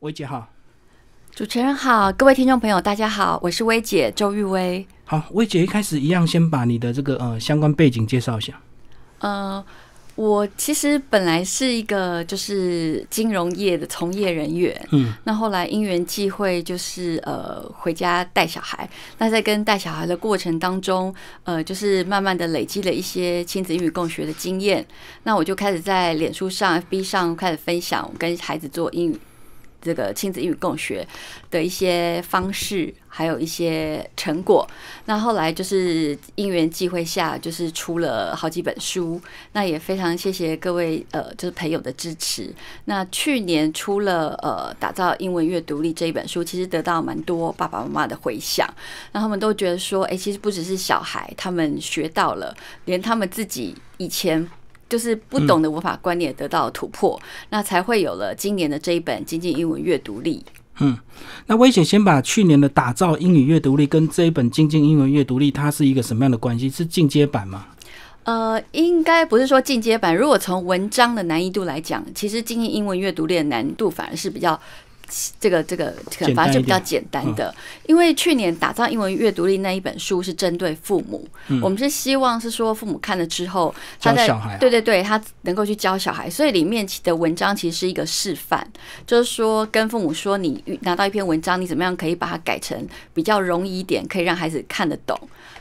薇姐好，主持人好，各位听众朋友大家好，我是薇姐周玉薇。好，薇姐一开始一样先把你的这个呃相关背景介绍一下。呃，我其实本来是一个就是金融业的从业人员，嗯，那后来因缘际会就是呃回家带小孩，那在跟带小孩的过程当中，呃，就是慢慢的累积了一些亲子英语共学的经验，那我就开始在脸书上、FB 上开始分享跟孩子做英语。这个亲子英语共学的一些方式，还有一些成果。那后来就是因缘际会下，就是出了好几本书。那也非常谢谢各位呃，就是朋友的支持。那去年出了呃，打造英文阅读力这一本书，其实得到蛮多爸爸妈妈的回响，那他们都觉得说，哎，其实不只是小孩，他们学到了，连他们自己以前。就是不懂的无法观念得到突破，那才会有了今年的这一本《精进英文阅读力》。嗯，那危险先把去年的打造英语阅读力跟这一本《精进英文阅读力》，它是一个什么样的关系？是进阶版吗？呃，应该不是说进阶版。如果从文章的难易度来讲，其实《精进英文阅读力》的难度反而是比较。这个这个可能还就比较简单的，因为去年打造英文阅读力那一本书是针对父母，我们是希望是说父母看了之后，他在、对对对，他能够去教小孩，所以里面的文章其实是一个示范，就是说跟父母说，你拿到一篇文章，你怎么样可以把它改成比较容易一点，可以让孩子看得懂。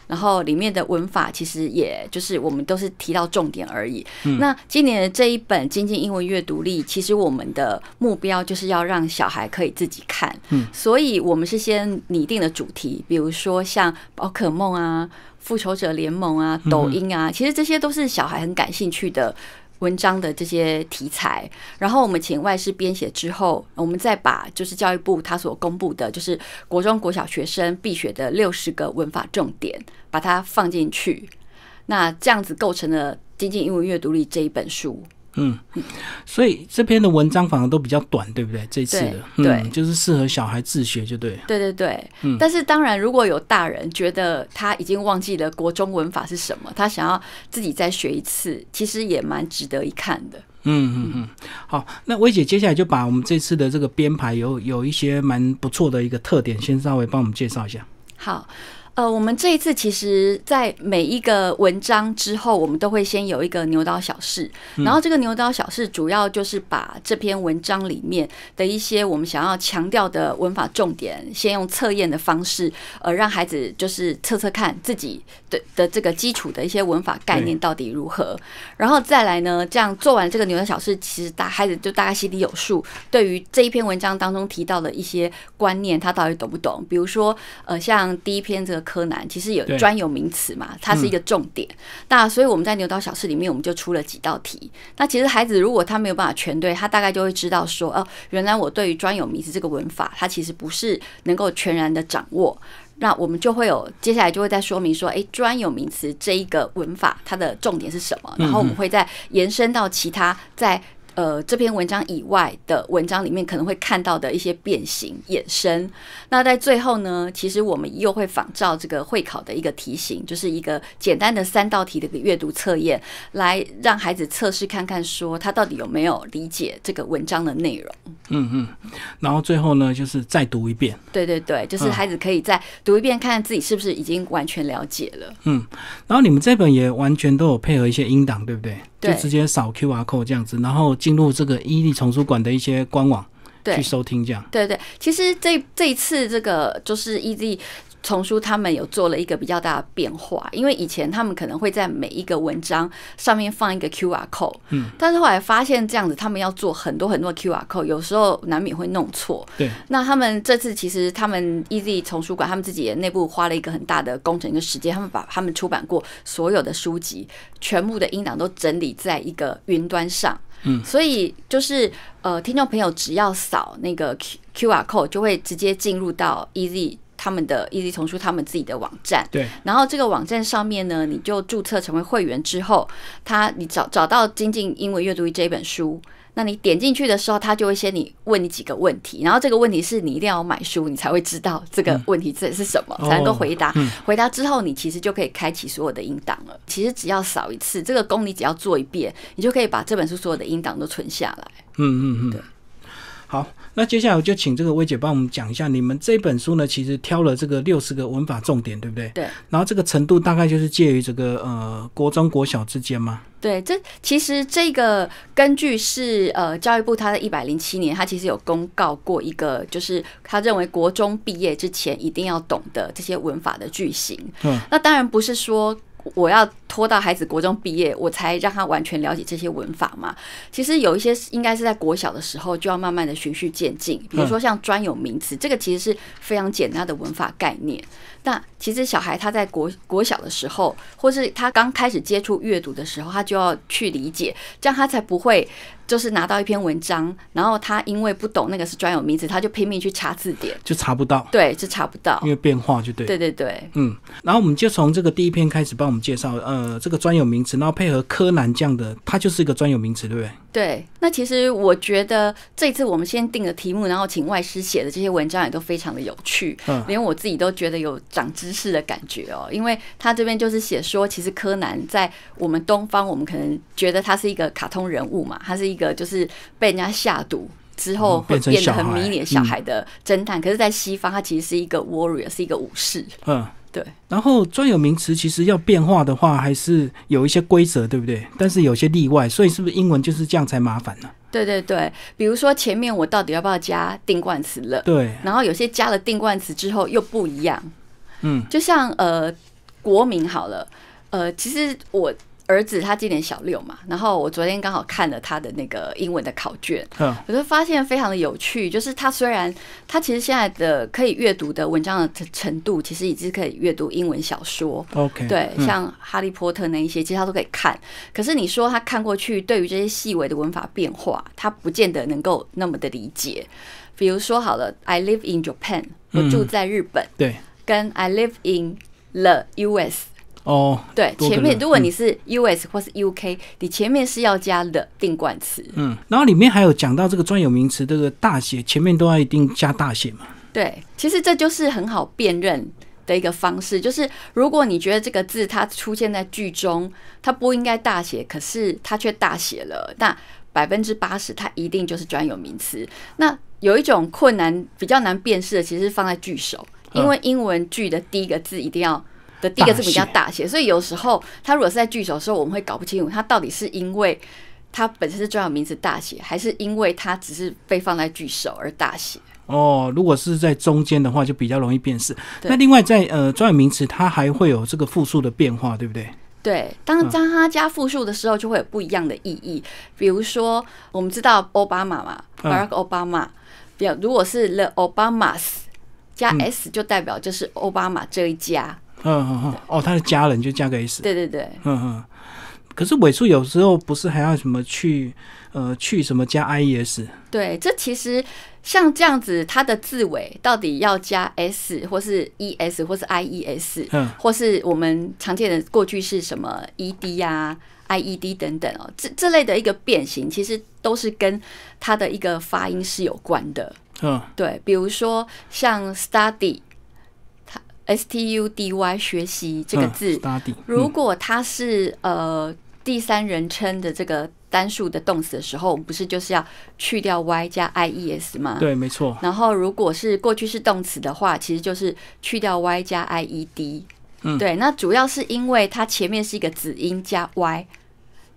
然后里面的文法其实也就是我们都是提到重点而已。那今年的这一本《精进英文阅读力》，其实我们的目标就是要让小孩可以自己看。嗯，所以我们是先拟定的主题，比如说像《宝可梦》啊、《复仇者联盟》啊、抖音啊，其实这些都是小孩很感兴趣的。文章的这些题材，然后我们请外事编写之后，我们再把就是教育部他所公布的，就是国中国小学生必学的六十个文法重点，把它放进去，那这样子构成了《精进英文阅读力》这一本书。嗯，所以这篇的文章反而都比较短，对不对？这次的对，就是适合小孩自学，就对。对对对，嗯。但是当然，如果有大人觉得他已经忘记了国中文法是什么，他想要自己再学一次，其实也蛮值得一看的。嗯嗯嗯。好，那薇姐接下来就把我们这次的这个编排有有一些蛮不错的一个特点，先稍微帮我们介绍一下。好。呃，我们这一次其实，在每一个文章之后，我们都会先有一个牛刀小事，然后这个牛刀小事主要就是把这篇文章里面的一些我们想要强调的文法重点，先用测验的方式，呃，让孩子就是测测看自己的的这个基础的一些文法概念到底如何，然后再来呢，这样做完这个牛刀小事，其实大孩子就大概心里有数，对于这一篇文章当中提到的一些观念，他到底懂不懂？比如说，呃，像第一篇这个。柯南其实有专有名词嘛，它是一个重点。那所以我们在牛刀小试里面，我们就出了几道题。那其实孩子如果他没有办法全对，他大概就会知道说，哦，原来我对于专有名词这个文法，它其实不是能够全然的掌握。那我们就会有接下来就会再说明说，哎，专有名词这一个文法它的重点是什么？然后我们会再延伸到其他在。呃，这篇文章以外的文章里面可能会看到的一些变形、衍生。那在最后呢，其实我们又会仿照这个会考的一个题型，就是一个简单的三道题的一个阅读测验，来让孩子测试看看，说他到底有没有理解这个文章的内容。嗯嗯。然后最后呢，就是再读一遍。对对对，就是孩子可以再读一遍，看看自己是不是已经完全了解了。嗯。然后你们这本也完全都有配合一些音档，对不对？就直接扫 Q R code 这样子，然后进入这个伊利图书馆的一些官网去收听这样。对对，其实这这一次这个就是伊利。丛书他们有做了一个比较大的变化，因为以前他们可能会在每一个文章上面放一个 Q R code，嗯，但是后来发现这样子，他们要做很多很多 Q R code，有时候难免会弄错。对，那他们这次其实他们 Easy 丛书馆他们自己也内部花了一个很大的工程跟时间，他们把他们出版过所有的书籍全部的音档都整理在一个云端上，嗯，所以就是呃，听众朋友只要扫那个 Q Q R code，就会直接进入到 Easy。他们的 Easy 丛书，他们自己的网站。对。然后这个网站上面呢，你就注册成为会员之后，他你找找到《精进英文阅读》这本书，那你点进去的时候，他就会先你问你几个问题，然后这个问题是你一定要买书，你才会知道这个问题这是什么才能够回答。回答之后，你其实就可以开启所有的音档了。其实只要扫一次，这个功你只要做一遍，你就可以把这本书所有的音档都存下来。嗯嗯嗯。对。好。那接下来我就请这个薇姐帮我们讲一下，你们这本书呢，其实挑了这个六十个文法重点，对不对？对。然后这个程度大概就是介于这个呃国中国小之间吗？对，这其实这个根据是呃教育部他在一百零七年，他其实有公告过一个，就是他认为国中毕业之前一定要懂得这些文法的句型。嗯。那当然不是说。我要拖到孩子国中毕业，我才让他完全了解这些文法嘛？其实有一些应该是在国小的时候就要慢慢的循序渐进，比如说像专有名词，这个其实是非常简单的文法概念。那其实小孩他在国国小的时候，或是他刚开始接触阅读的时候，他就要去理解，这样他才不会。就是拿到一篇文章，然后他因为不懂那个是专有名词，他就拼命去查字典，就查不到。对，就查不到，因为变化就对。对对对，嗯。然后我们就从这个第一篇开始帮我们介绍，呃，这个专有名词，然后配合柯南这样的，它就是一个专有名词，对不对？对。那其实我觉得，这次我们先定了题目，然后请外师写的这些文章也都非常的有趣，连我自己都觉得有长知识的感觉哦。因为他这边就是写说，其实柯南在我们东方，我们可能觉得他是一个卡通人物嘛，他是一个就是被人家下毒之后会变得很迷的小孩的侦探，可是，在西方，他其实是一个 warrior，是一个武士。嗯。对，然后专有名词其实要变化的话，还是有一些规则，对不对？但是有些例外，所以是不是英文就是这样才麻烦呢？对对对，比如说前面我到底要不要加定冠词了？对，然后有些加了定冠词之后又不一样，嗯，就像呃，国民好了，呃，其实我。儿子他今年小六嘛，然后我昨天刚好看了他的那个英文的考卷，我就发现非常的有趣，就是他虽然他其实现在的可以阅读的文章的程度，其实已经是可以阅读英文小说，OK，对，像哈利波特那一些，其实他都可以看。可是你说他看过去，对于这些细微的文法变化，他不见得能够那么的理解。比如说好了，I live in Japan，我住在日本，对，跟 I live in the U.S. 哦，对，前面如果你是 U S 或是 U K，你前面是要加的定冠词。嗯，然后里面还有讲到这个专有名词，这个大写前面都要一定加大写嘛。对，其实这就是很好辨认的一个方式，就是如果你觉得这个字它出现在句中，它不应该大写，可是它却大写了，那百分之八十它一定就是专有名词。那有一种困难比较难辨识的，其实放在句首，因为英文句的第一个字一定要。的第一个字比较大写，所以有时候它如果是在句首的时候，我们会搞不清楚它到底是因为它本身是专有名词大写，还是因为它只是被放在句首而大写。哦，如果是在中间的话，就比较容易辨识。那另外在呃专有名词，它还会有这个复数的变化，对不对？对，当加它加复数的时候，就会有不一样的意义。比如说，我们知道奥巴马嘛，Barack Obama，表如果是 The Obamas 加 s，就代表就是奥巴马这一家。嗯嗯哦，他的家人就加个 s，对对对，嗯嗯，可是尾数有时候不是还要什么去呃去什么加 i e s，对，这其实像这样子，它的字尾到底要加 s 或是 e s 或是 i e s，嗯，或是我们常见的过去式什么 e d 呀 i e d 等等哦，这这类的一个变形，其实都是跟它的一个发音是有关的，嗯，对，比如说像 study。S T U D Y 学习这个字，如果它是呃第三人称的这个单数的动词的时候，不是就是要去掉 Y 加 I E S 吗？对，没错。然后如果是过去式动词的话，其实就是去掉 Y 加 I E D。嗯，对。那主要是因为它前面是一个子音加 Y，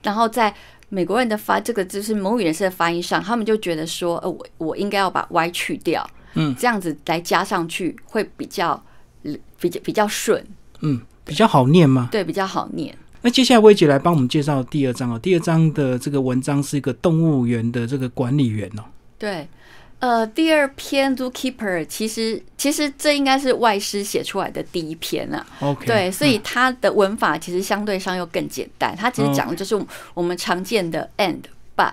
然后在美国人的发这个就是母语人士的发音上，他们就觉得说，呃，我我应该要把 Y 去掉，嗯，这样子来加上去会比较。比较比较顺，嗯，比较好念吗？对，比较好念。那接下来薇姐来帮我们介绍第二章哦。第二章的这个文章是一个动物园的这个管理员哦。对，呃，第二篇 zookeeper，其实其实这应该是外师写出来的第一篇啊。OK，对，所以它的文法其实相对上又更简单。它其实讲的就是我们常见的 and but。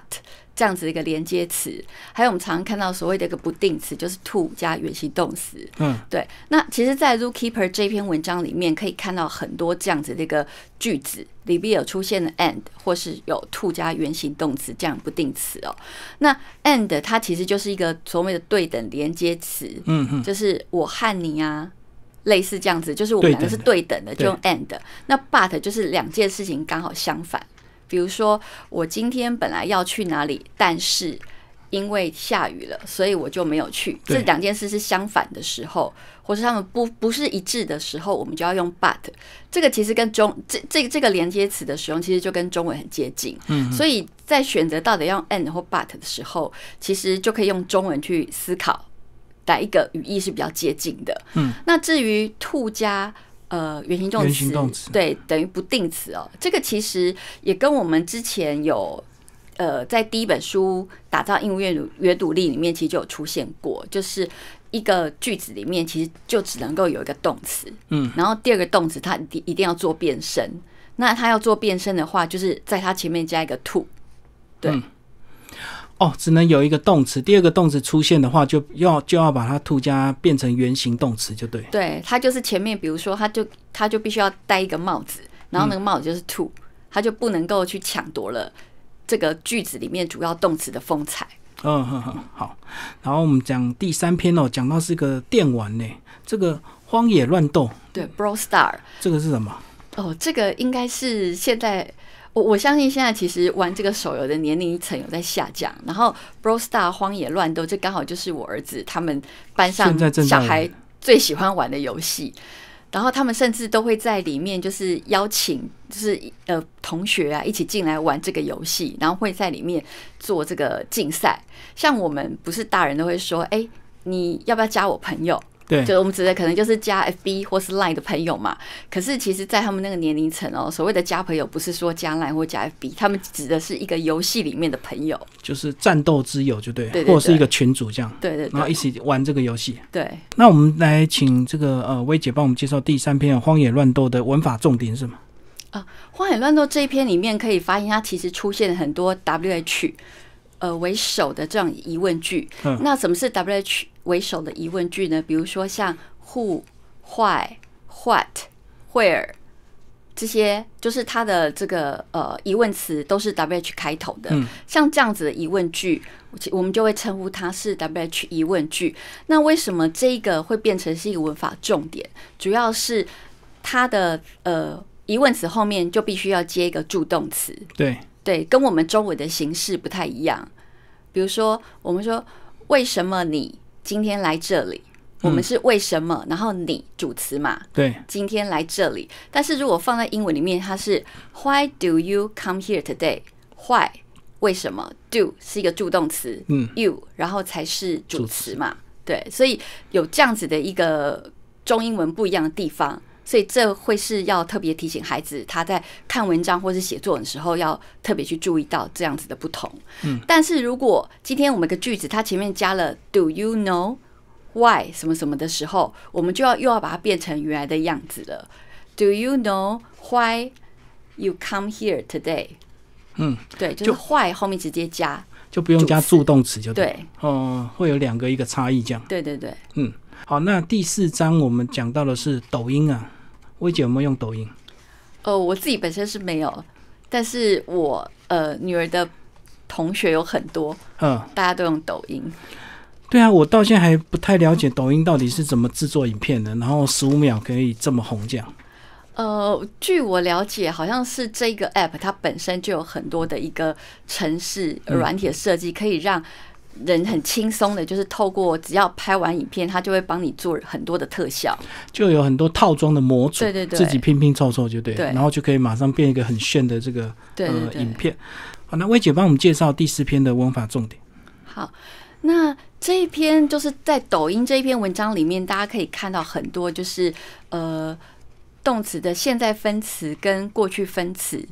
这样子的一个连接词，还有我们常常看到所谓的一个不定词，就是 to 加原形动词。嗯，对。那其实，在 Zookeeper 这篇文章里面，可以看到很多这样子的一个句子里面有出现的 and 或是有 to 加原形动词这样不定词哦。那 and 它其实就是一个所谓的对等连接词。嗯嗯。就是我和你啊，类似这样子，就是我们两个是对等的，就用 and。那 but 就是两件事情刚好相反。比如说，我今天本来要去哪里，但是因为下雨了，所以我就没有去。这两件事是相反的时候，或是他们不不是一致的时候，我们就要用 but。这个其实跟中这这这个连接词的使用其实就跟中文很接近。嗯，所以在选择到底用 and 或 but 的时候，其实就可以用中文去思考，哪一个语义是比较接近的。嗯，那至于 to 加呃，原形动词，对，等于不定词哦。这个其实也跟我们之前有，呃，在第一本书打造英语阅读阅读力里面，其实就有出现过，就是一个句子里面其实就只能够有一个动词，嗯，然后第二个动词它一定一定要做变身，那它要做变身的话，就是在它前面加一个 to，对。哦，只能有一个动词。第二个动词出现的话，就要就要把它 to 加变成原形动词就对。对，它就是前面，比如说，它就它就必须要戴一个帽子，然后那个帽子就是 to，它就不能够去抢夺了这个句子里面主要动词的风采。嗯哼哼，好。然后我们讲第三篇哦，讲到是一个电玩呢，这个荒野乱斗。对，Brostar，这个是什么？哦，这个应该是现在。我我相信现在其实玩这个手游的年龄层有在下降，然后《b r o s t a r 荒野乱斗》这刚好就是我儿子他们班上小孩最喜欢玩的游戏，然后他们甚至都会在里面就是邀请就是呃同学啊一起进来玩这个游戏，然后会在里面做这个竞赛。像我们不是大人都会说，哎，你要不要加我朋友？对，就我们指的可能就是加 FB 或是 Line 的朋友嘛。可是其实，在他们那个年龄层哦，所谓的加朋友不是说加 Line 或加 FB，他们指的是一个游戏里面的朋友，就是战斗之友，就对，或是一个群主这样。对对。然后一起玩这个游戏。对。那我们来请这个呃薇姐帮我们介绍第三篇《荒野乱斗》的文法重点，是什么？啊，《荒野乱斗》这一篇里面可以发现，它其实出现很多 W H 呃为首的这样疑问句。那什么是 W H？为首的疑问句呢？比如说像 who、why、what、where 这些，就是它的这个呃疑问词都是 W H 开头的。嗯。像这样子的疑问句，我我们就会称呼它是 W H 疑问句。那为什么这一个会变成是一个文法重点？主要是它的呃疑问词后面就必须要接一个助动词。对。对，跟我们中文的形式不太一样。比如说，我们说为什么你？今天来这里，我们是为什么？然后你主词嘛？对，今天来这里。但是如果放在英文里面，它是 Why do you come here today？Why？为什么？Do 是一个助动词。嗯，You 然后才是主词嘛？对，所以有这样子的一个中英文不一样的地方。所以这会是要特别提醒孩子，他在看文章或是写作文的时候，要特别去注意到这样子的不同。嗯，但是如果今天我们一个句子，它前面加了 Do you know why 什么什么的时候，我们就要又要把它变成原来的样子了。Do you know why you come here today？嗯，对，就是 why 后面直接加，就不用加助动词就对。嗯，会有两个一个差异这样。对对对，嗯，好，那第四章我们讲到的是抖音啊。薇姐有没有用抖音？呃，我自己本身是没有，但是我呃女儿的同学有很多，嗯，大家都用抖音。对啊，我到现在还不太了解抖音到底是怎么制作影片的，然后十五秒可以这么红，这样。呃，据我了解，好像是这个 app 它本身就有很多的一个城市软体的设计，可以让。人很轻松的，就是透过只要拍完影片，他就会帮你做很多的特效，就有很多套装的模组，对对对，自己拼拼凑凑就对，然后就可以马上变一个很炫的这个呃影片。好，那薇姐帮我们介绍第四篇的文法重点。好，那这一篇就是在抖音这一篇文章里面，大家可以看到很多就是呃动词的现在分词跟过去分词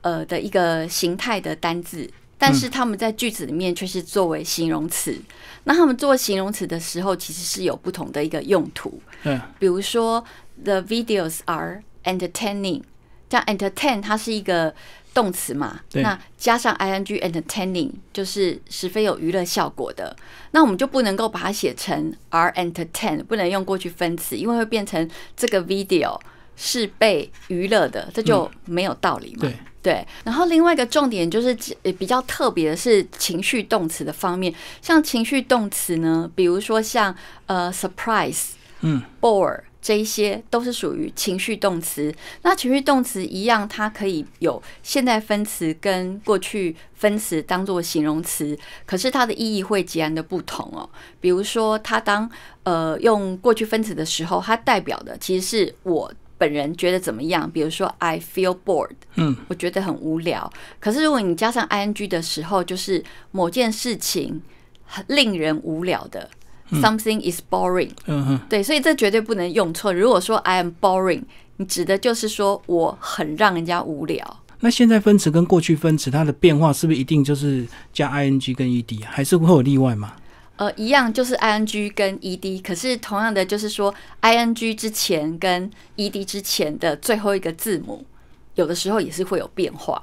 呃的一个形态的单字。但是他们在句子里面却是作为形容词，那他们做形容词的时候，其实是有不同的一个用途。嗯，比如说，the videos are entertaining。这样 entertain 它是一个动词嘛？对。那加上 i n g entertaining 就是十分有娱乐效果的。那我们就不能够把它写成 are e n t e r t a i n 不能用过去分词，因为会变成这个 video 是被娱乐的，这就没有道理嘛。对。对，然后另外一个重点就是，比较特别的是情绪动词的方面。像情绪动词呢，比如说像呃，surprise，嗯，bore 这一些都是属于情绪动词。那情绪动词一样，它可以有现在分词跟过去分词当做形容词，可是它的意义会截然的不同哦。比如说，它当呃用过去分词的时候，它代表的其实是我。本人觉得怎么样？比如说，I feel bored。嗯，我觉得很无聊。可是如果你加上 ing 的时候，就是某件事情很令人无聊的，something is boring。嗯哼，对，所以这绝对不能用错。如果说 I am boring，你指的就是说我很让人家无聊。那现在分词跟过去分词它的变化是不是一定就是加 ing 跟 ed？还是会有例外吗？呃，一样就是 ing 跟 ed，可是同样的就是说，ing 之前跟 ed 之前的最后一个字母，有的时候也是会有变化，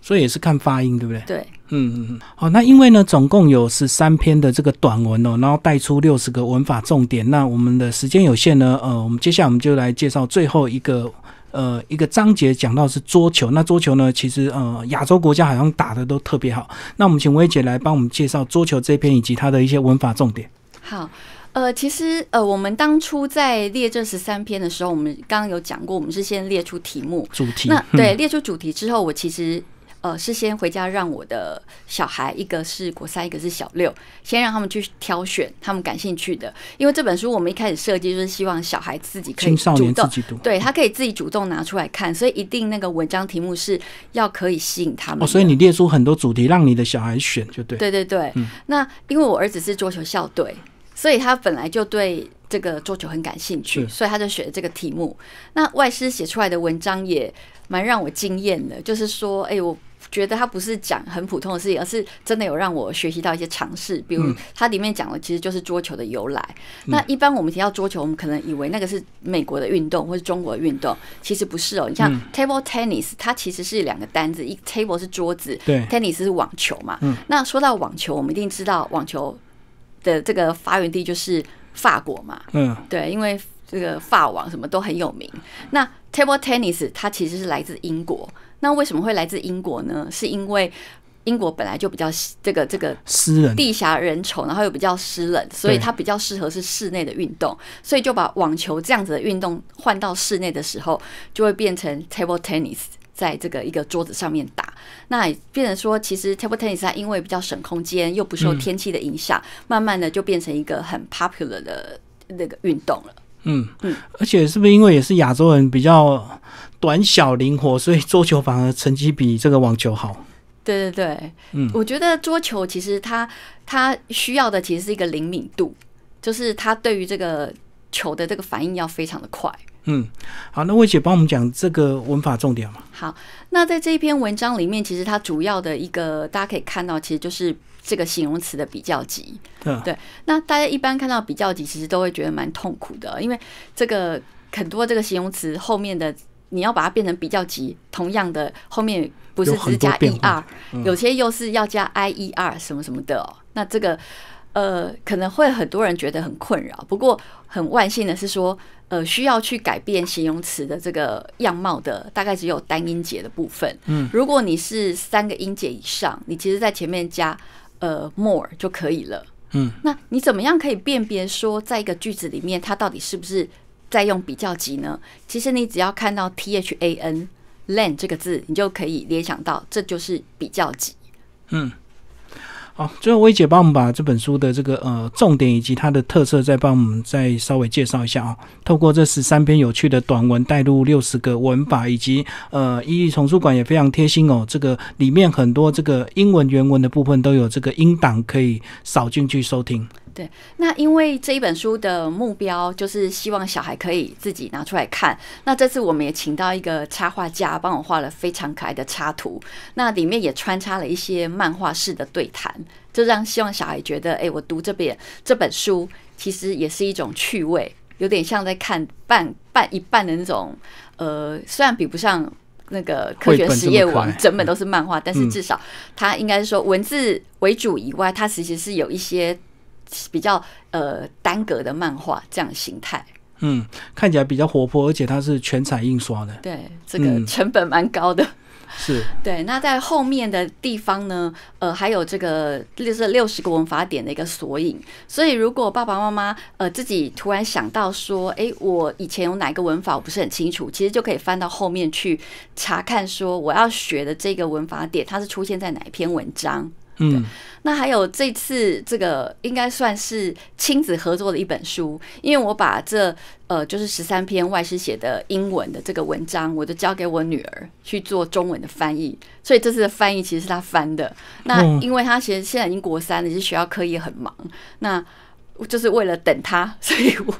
所以也是看发音，对不对？对，嗯嗯嗯，好，那因为呢，总共有是三篇的这个短文哦，然后带出六十个文法重点，那我们的时间有限呢，呃，我们接下来我们就来介绍最后一个。呃，一个章节讲到是桌球，那桌球呢，其实呃，亚洲国家好像打的都特别好。那我们请薇姐来帮我们介绍桌球这篇以及它的一些文法重点。好，呃，其实呃，我们当初在列这十三篇的时候，我们刚刚有讲过，我们是先列出题目主题，那对，列出主题之后，我其实。呃，是先回家让我的小孩，一个是国三，一个是小六，先让他们去挑选他们感兴趣的。因为这本书我们一开始设计就是希望小孩自己青少年自己读，对他可以自己主动拿出来看，所以一定那个文章题目是要可以吸引他们。哦，所以你列出很多主题，让你的小孩选，就对。对对对。那因为我儿子是桌球校队，所以他本来就对这个桌球很感兴趣，所以他就选了这个题目。那外师写出来的文章也蛮让我惊艳的，就是说，哎，我。觉得它不是讲很普通的事情，而是真的有让我学习到一些尝试。比如它里面讲的其实就是桌球的由来。那一般我们提到桌球，我们可能以为那个是美国的运动或是中国的运动，其实不是哦。你像 table tennis，它其实是两个单字，一 table 是桌子，对，tennis 是网球嘛。那说到网球，我们一定知道网球的这个发源地就是法国嘛。嗯，对，因为这个法网什么都很有名。那 table tennis 它其实是来自英国。那为什么会来自英国呢？是因为英国本来就比较这个这个湿冷，地狭人稠，然后又比较湿冷，所以它比较适合是室内的运动，所以就把网球这样子的运动换到室内的时候，就会变成 table tennis，在这个一个桌子上面打。那变成说，其实 table tennis 它因为比较省空间，又不受天气的影响，慢慢的就变成一个很 popular 的那个运动了。嗯嗯，而且是不是因为也是亚洲人比较短小灵活，所以桌球反而成绩比这个网球好？对对对，嗯，我觉得桌球其实它它需要的其实是一个灵敏度，就是它对于这个球的这个反应要非常的快。嗯，好，那魏姐帮我们讲这个文法重点嘛？好，那在这一篇文章里面，其实它主要的一个大家可以看到，其实就是。这个形容词的比较级，对，那大家一般看到比较级，其实都会觉得蛮痛苦的，因为这个很多这个形容词后面的，你要把它变成比较级，同样的后面不是只加 er，有些又是要加 ier 什么什么的，那这个呃可能会很多人觉得很困扰。不过很万幸的是说，呃，需要去改变形容词的这个样貌的，大概只有单音节的部分。嗯，如果你是三个音节以上，你其实在前面加。呃，more 就可以了。嗯，那你怎么样可以辨别说在一个句子里面，它到底是不是在用比较级呢？其实你只要看到 than、l a n 这个字，你就可以联想到这就是比较级。嗯。好，最后薇姐帮我们把这本书的这个呃重点以及它的特色再帮我们再稍微介绍一下啊。透过这十三篇有趣的短文带入六十个文法，以及呃伊语丛书馆也非常贴心哦，这个里面很多这个英文原文的部分都有这个音档可以扫进去收听。对，那因为这一本书的目标就是希望小孩可以自己拿出来看，那这次我们也请到一个插画家帮我画了非常可爱的插图，那里面也穿插了一些漫画式的对谈。就让希望小孩觉得，哎，我读这边这本书，其实也是一种趣味，有点像在看半半一半的那种。呃，虽然比不上那个科学实验网整本都是漫画，但是至少它应该是说文字为主以外，它其实是有一些比较呃单格的漫画这样形态。嗯，看起来比较活泼，而且它是全彩印刷的。对，这个成本蛮高的。是 对，那在后面的地方呢？呃，还有这个就是六十个文法点的一个索引，所以如果爸爸妈妈呃自己突然想到说，哎，我以前有哪一个文法我不是很清楚，其实就可以翻到后面去查看，说我要学的这个文法点它是出现在哪一篇文章。嗯，那还有这次这个应该算是亲子合作的一本书，因为我把这呃就是十三篇外师写的英文的这个文章，我都交给我女儿去做中文的翻译，所以这次的翻译其实是她翻的。那因为她其实现在已经国三了，就学校课业很忙，那就是为了等她，所以我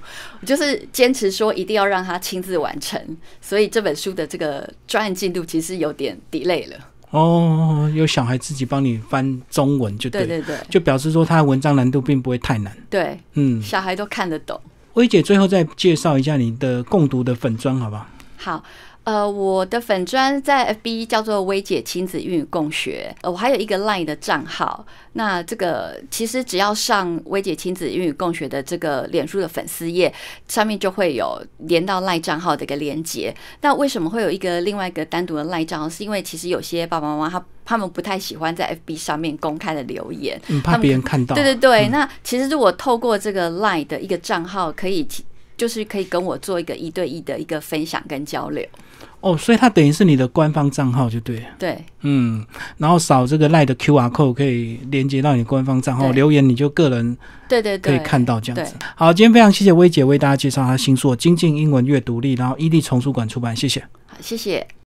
就是坚持说一定要让她亲自完成，所以这本书的这个专案进度其实有点 delay 了。哦，有小孩自己帮你翻中文就对，对对，就表示说他的文章难度并不会太难，对，嗯，小孩都看得懂。薇姐，最后再介绍一下你的共读的粉砖，好不好？好。呃，我的粉砖在 FB 叫做薇姐亲子英语共学，呃，我还有一个 Line 的账号。那这个其实只要上薇姐亲子英语共学的这个脸书的粉丝页，上面就会有连到 LINE 账号的一个连接。那为什么会有一个另外一个单独的 LINE 账号？是因为其实有些爸爸妈妈他他们不太喜欢在 FB 上面公开的留言，怕别人看到。对对对，那其实如果透过这个 Line 的一个账号可以。就是可以跟我做一个一对一的一个分享跟交流哦，所以它等于是你的官方账号，就对，对，嗯，然后扫这个赖的 Q R code 可以连接到你官方账号，留言你就个人，对对对，可以看到这样子。好，今天非常谢谢薇姐为大家介绍她新书《精进英文阅读力》，然后伊利丛书馆出版，谢谢，好，谢谢。